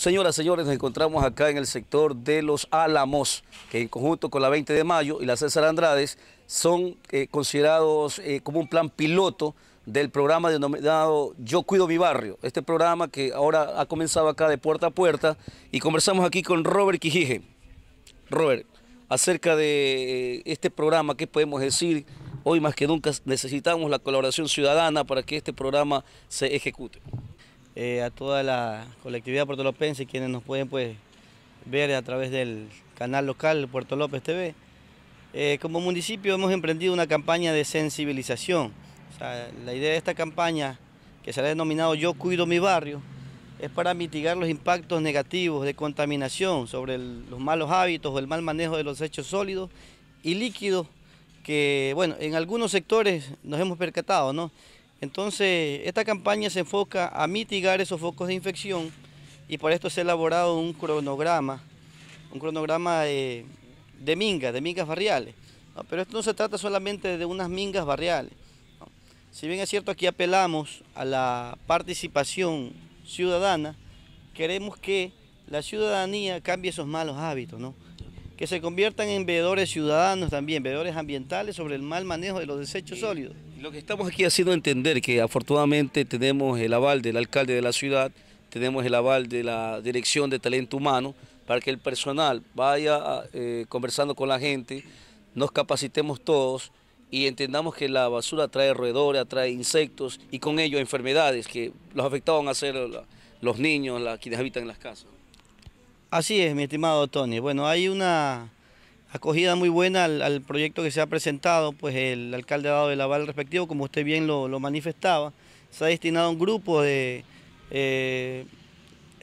Señoras, señores, nos encontramos acá en el sector de Los Álamos, que en conjunto con la 20 de mayo y la César Andrades son eh, considerados eh, como un plan piloto del programa denominado Yo Cuido Mi Barrio, este programa que ahora ha comenzado acá de puerta a puerta y conversamos aquí con Robert Quijije. Robert, acerca de eh, este programa, ¿qué podemos decir? Hoy más que nunca necesitamos la colaboración ciudadana para que este programa se ejecute. Eh, a toda la colectividad puertolopense, quienes nos pueden pues, ver a través del canal local Puerto López TV. Eh, como municipio hemos emprendido una campaña de sensibilización. la idea de esta campaña, que se ha denominado Yo Cuido Mi Barrio, es para mitigar los impactos negativos de contaminación sobre los malos hábitos o el mal manejo de los hechos sólidos y líquidos que, bueno, en algunos sectores nos hemos percatado, ¿no? Entonces, esta campaña se enfoca a mitigar esos focos de infección y por esto se ha elaborado un cronograma, un cronograma de, mingas, de mingas barriales. Pero esto no se trata solamente de unas mingas barriales. Si bien es cierto, aquí apelamos a la participación ciudadana, queremos que la ciudadanía cambie esos malos hábitos, ¿no? que se conviertan en veedores ciudadanos también, veedores ambientales sobre el mal manejo de los desechos sólidos. Lo que estamos aquí haciendo entender que afortunadamente tenemos el aval del alcalde de la ciudad, tenemos el aval de la Dirección de Talento Humano, para que el personal vaya eh, conversando con la gente, nos capacitemos todos y entendamos que la basura trae roedores, atrae insectos y con ello enfermedades que los afectaban a ser los niños, quienes habitan en las casas. Así es, mi estimado Tony. Bueno, hay una acogida muy buena al, proyecto que se ha presentado, pues el alcalde ha dado el aval respectivo, como usted bien lo, manifestaba. Se ha destinado a un grupo de eh,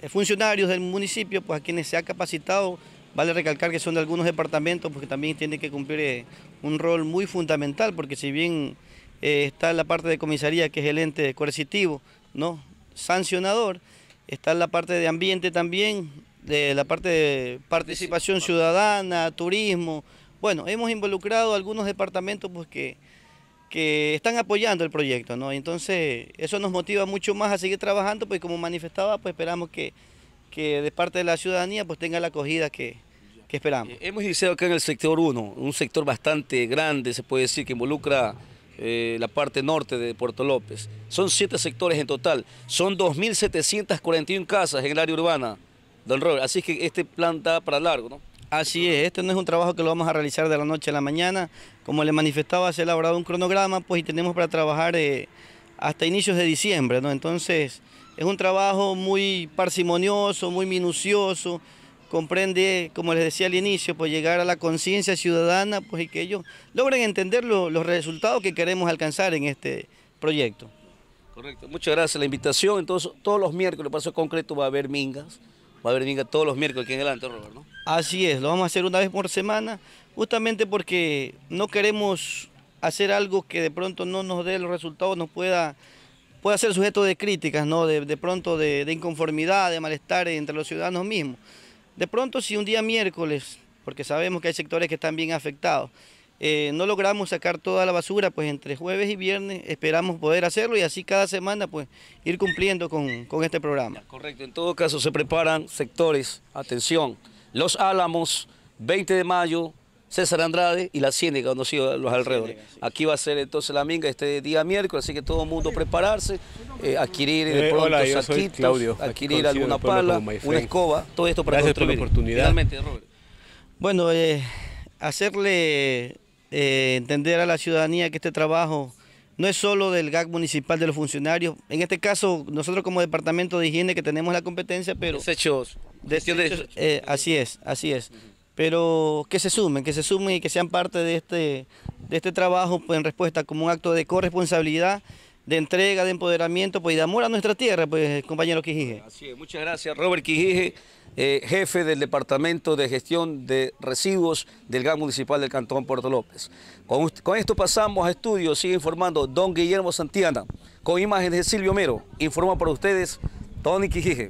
eh, funcionarios del municipio, pues a quienes se ha capacitado, vale recalcar que son de algunos departamentos, porque también tienen que cumplir eh, un rol muy fundamental, porque si bien está la parte de comisaría, que es el ente coercitivo, ¿no? sancionador, está la parte de ambiente también, de la parte de participación ciudadana, turismo. Bueno, hemos involucrado algunos departamentos pues, que, que están apoyando el proyecto, ¿no? Entonces, eso nos motiva mucho más a seguir trabajando, pues como manifestaba, pues esperamos que, que de parte de la ciudadanía pues tenga la acogida que, esperamos. Eh, hemos iniciado acá en el sector 1, un sector bastante grande, se puede decir, que involucra eh, la parte norte de Puerto López. Son siete sectores en total, son 2.741 casas en el área urbana. Don Robert, así es que este plan para largo, ¿no? Así es, este no es un trabajo que lo vamos a realizar de la noche a la mañana. Como le manifestaba, se ha elaborado un cronograma, pues y tenemos para trabajar eh, hasta inicios de diciembre, ¿no? Entonces, es un trabajo muy parsimonioso, muy minucioso, comprende, como les decía al inicio, pues llegar a la conciencia ciudadana, pues y que ellos logren entender los resultados que queremos alcanzar en este proyecto. Correcto, muchas gracias la invitación. Entonces, todos los miércoles, paso concreto, va a haber mingas a haber venga todos los miércoles aquí en adelante, Robert, ¿no? Así es, lo vamos a hacer una vez por semana, justamente porque no queremos hacer algo que de pronto no nos dé los resultados, nos pueda, pueda ser sujeto de críticas, ¿no? De, pronto de, de inconformidad, de malestar entre los ciudadanos mismos. De pronto si un día miércoles, porque sabemos que hay sectores que están bien afectados, eh, no logramos sacar toda la basura, pues entre jueves y viernes esperamos poder hacerlo y así cada semana pues ir cumpliendo con, este programa. Correcto, en todo caso se preparan sectores, atención, Los Álamos, 20 de mayo, César Andrade y la Ciénaga, donde sido los alrededores. Aquí va a ser entonces la minga este día miércoles, así que todo el mundo prepararse, eh, adquirir de eh, pronto adquirir alguna pala, una escoba, todo esto para oportunidad. Bueno, hacerle eh, entender a la ciudadanía que este trabajo no es solo del GAC municipal de los funcionarios. En este caso, nosotros como departamento de higiene que tenemos la competencia, pero... Desechos. Eh, así es, así es. Pero que se sumen, que se sumen y que sean parte de este, de este trabajo pues, en respuesta como un acto de corresponsabilidad de entrega, de empoderamiento pues, y de amor a nuestra tierra, pues, compañero Quijige. Así es, muchas gracias, Robert Quijige. Eh, jefe del Departamento de Gestión de Residuos del GAN Municipal del Cantón Puerto López. Con, esto pasamos a estudios, sigue informando don Guillermo Santiana, con imágenes de Silvio Mero. Informa para ustedes Tony Quijije.